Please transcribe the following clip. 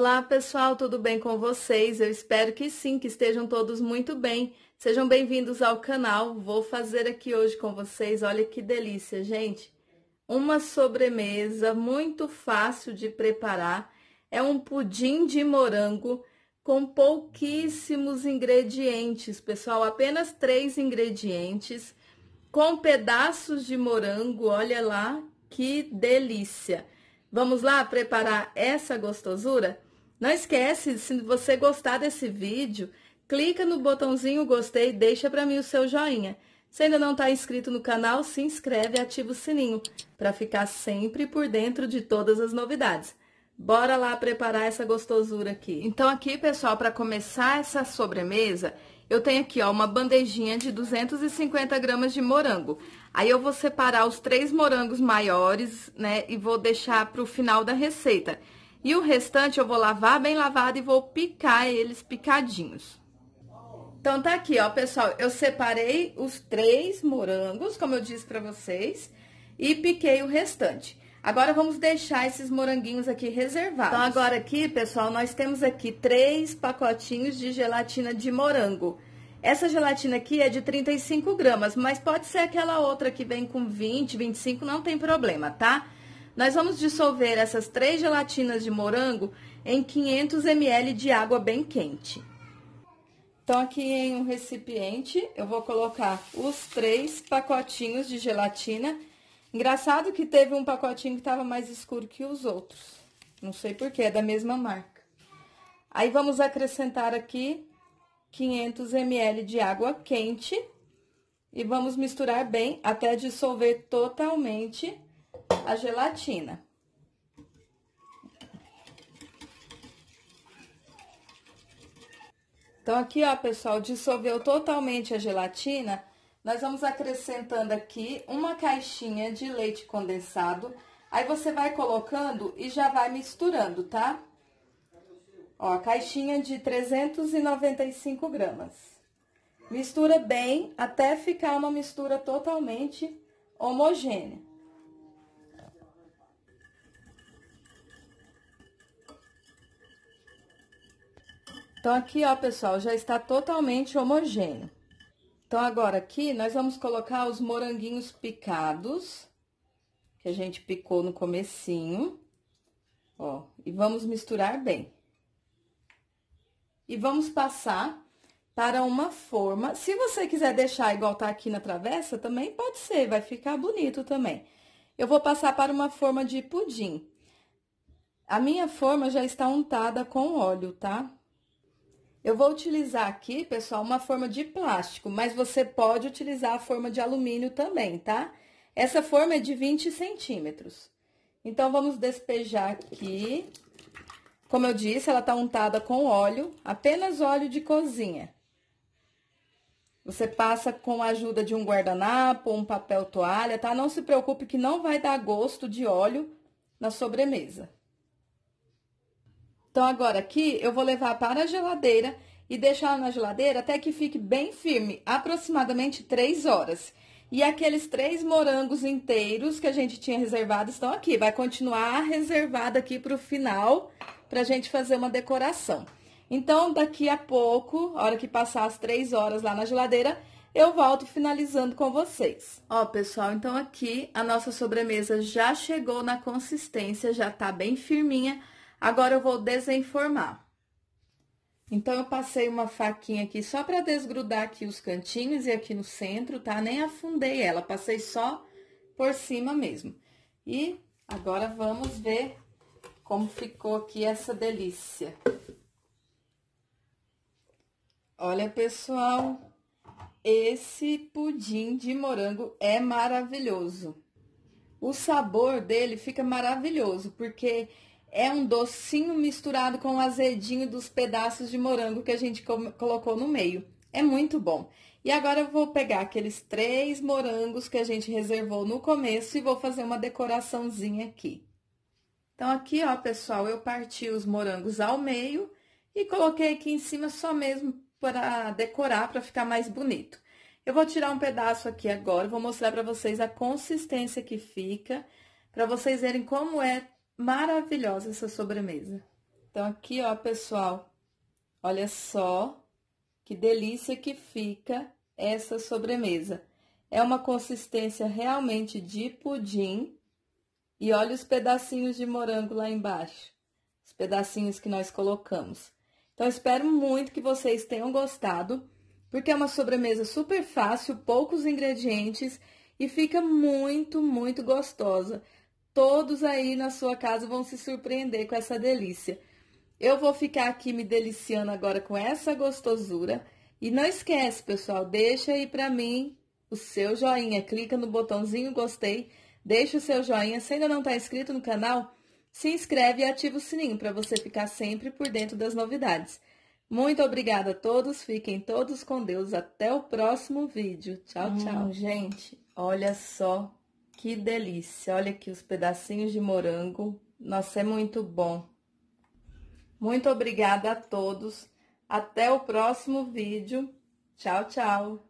Olá, pessoal, tudo bem com vocês? Eu espero que sim, que estejam todos muito bem. Sejam bem-vindos ao canal. Vou fazer aqui hoje com vocês, olha que delícia, gente. Uma sobremesa muito fácil de preparar. É um pudim de morango com pouquíssimos ingredientes, pessoal, apenas três ingredientes, com pedaços de morango, olha lá, que delícia! Vamos lá preparar essa gostosura? Não esquece, se você gostar desse vídeo, clica no botãozinho gostei e deixa para mim o seu joinha. Se ainda não está inscrito no canal, se inscreve e ativa o sininho para ficar sempre por dentro de todas as novidades. Bora lá preparar essa gostosura aqui. Então aqui, pessoal, para começar essa sobremesa, eu tenho aqui, ó, uma bandejinha de 250 gramas de morango. Aí eu vou separar os três morangos maiores, né, e vou deixar para o final da receita. E o restante eu vou lavar bem lavado e vou picar eles picadinhos. Então tá aqui, ó, pessoal, eu separei os três morangos, como eu disse pra vocês, e piquei o restante. Agora, vamos deixar esses moranguinhos aqui reservados. Então, agora aqui, pessoal, nós temos aqui três pacotinhos de gelatina de morango. Essa gelatina aqui é de 35 gramas, mas pode ser aquela outra que vem com 20, 25, não tem problema, tá? Tá? Nós vamos dissolver essas três gelatinas de morango em 500 ml de água bem quente. Então, aqui em um recipiente, eu vou colocar os três pacotinhos de gelatina. Engraçado que teve um pacotinho que estava mais escuro que os outros. Não sei porquê, é da mesma marca. Aí, vamos acrescentar aqui 500 ml de água quente. E vamos misturar bem até dissolver totalmente a gelatina. Então, aqui, ó, pessoal, dissolveu totalmente a gelatina. Nós vamos acrescentando aqui uma caixinha de leite condensado. Aí, você vai colocando e já vai misturando, tá? Ó, caixinha de 395 gramas. Mistura bem até ficar uma mistura totalmente homogênea. Então, aqui, ó, pessoal, já está totalmente homogêneo. Então, agora aqui, nós vamos colocar os moranguinhos picados, que a gente picou no comecinho, ó, e vamos misturar bem. E vamos passar para uma forma. Se você quiser deixar igual tá aqui na travessa, também pode ser, vai ficar bonito também. Eu vou passar para uma forma de pudim. A minha forma já está untada com óleo, tá? Eu vou utilizar aqui, pessoal, uma forma de plástico, mas você pode utilizar a forma de alumínio também, tá? Essa forma é de 20 centímetros. Então, vamos despejar aqui. Como eu disse, ela tá untada com óleo, apenas óleo de cozinha. Você passa com a ajuda de um guardanapo, um papel toalha, tá? Não se preocupe que não vai dar gosto de óleo na sobremesa. Então, agora aqui, eu vou levar para a geladeira e deixar na geladeira até que fique bem firme, aproximadamente 3 horas. E aqueles três morangos inteiros que a gente tinha reservado estão aqui. Vai continuar reservado aqui para o final, para a gente fazer uma decoração. Então, daqui a pouco, a hora que passar as três horas lá na geladeira, eu volto finalizando com vocês. Ó, pessoal, então aqui a nossa sobremesa já chegou na consistência, já tá bem firminha. Agora eu vou desenformar. Então, eu passei uma faquinha aqui só para desgrudar aqui os cantinhos e aqui no centro, tá? Nem afundei ela, passei só por cima mesmo. E agora vamos ver como ficou aqui essa delícia. Olha, pessoal, esse pudim de morango é maravilhoso. O sabor dele fica maravilhoso, porque é um docinho misturado com o azedinho dos pedaços de morango que a gente colocou no meio. É muito bom. E agora eu vou pegar aqueles três morangos que a gente reservou no começo e vou fazer uma decoraçãozinha aqui. Então, aqui, ó, pessoal, eu parti os morangos ao meio e coloquei aqui em cima só mesmo para decorar, para ficar mais bonito. Eu vou tirar um pedaço aqui agora, vou mostrar para vocês a consistência que fica, para vocês verem como é maravilhosa essa sobremesa. Então, aqui, ó, pessoal, olha só que delícia que fica essa sobremesa. É uma consistência realmente de pudim. E olha os pedacinhos de morango lá embaixo, os pedacinhos que nós colocamos. Então, espero muito que vocês tenham gostado, porque é uma sobremesa super fácil, poucos ingredientes e fica muito, muito gostosa todos aí na sua casa vão se surpreender com essa delícia. Eu vou ficar aqui me deliciando agora com essa gostosura. E não esquece, pessoal, deixa aí para mim o seu joinha. Clica no botãozinho gostei, deixa o seu joinha. Se ainda não está inscrito no canal, se inscreve e ativa o sininho para você ficar sempre por dentro das novidades. Muito obrigada a todos, fiquem todos com Deus. Até o próximo vídeo. Tchau, hum, tchau. Gente, olha só que delícia! Olha aqui os pedacinhos de morango. Nossa, é muito bom. Muito obrigada a todos. Até o próximo vídeo. Tchau, tchau!